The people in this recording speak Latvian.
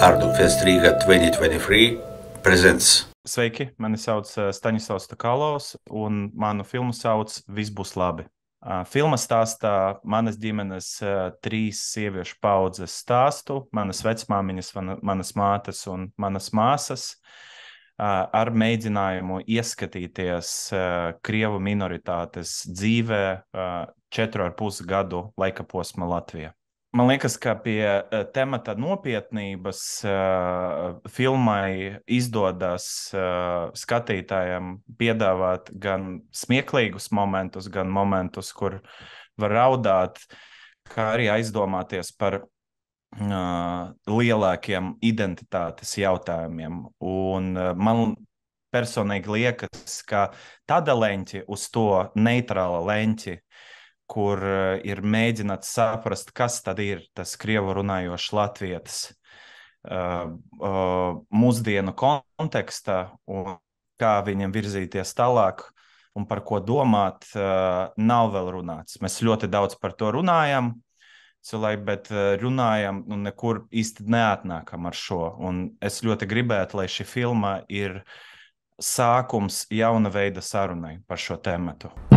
Artufest Riga 2023 presents. Sveiki, mani sauc eh, Staņislavs Takalovs un manu filmu sauc Viss būs labi. Eh, filma stāstā manas ģimenes eh, trīs sieviešu paudzes stāstu, manas vecmāmiņas, manas mātes un manas māsas ar mēģinājumu ieskatīties Krievu minoritātes dzīvē četru ar pus gadu laika posma Latvijā. Man liekas, ka pie uh, temata nopietnības uh, filmai izdodas uh, skatītājiem piedāvāt gan smieklīgus momentus, gan momentus, kur var raudāt, kā arī aizdomāties par lielākiem identitātes jautājumiem. Un man personīgi liekas, ka tāda leņķa uz to neitrāla leņķa uh, kur eh, ir mēģināts saprast, kas tad ir tas krievu runājošs latvietis uh, uh, mūsdienu kontekstā un kā viņam virzīties tālāk un par ko domāt, uh, nav vēl runāts. Mēs ļoti daudz par to runājam, cilvēki, bet runājam un nu nekur īsti neatnākam ar šo. Un es ļoti gribētu, lai šī filma ir sākums jauna veida sarunai par šo tēmu.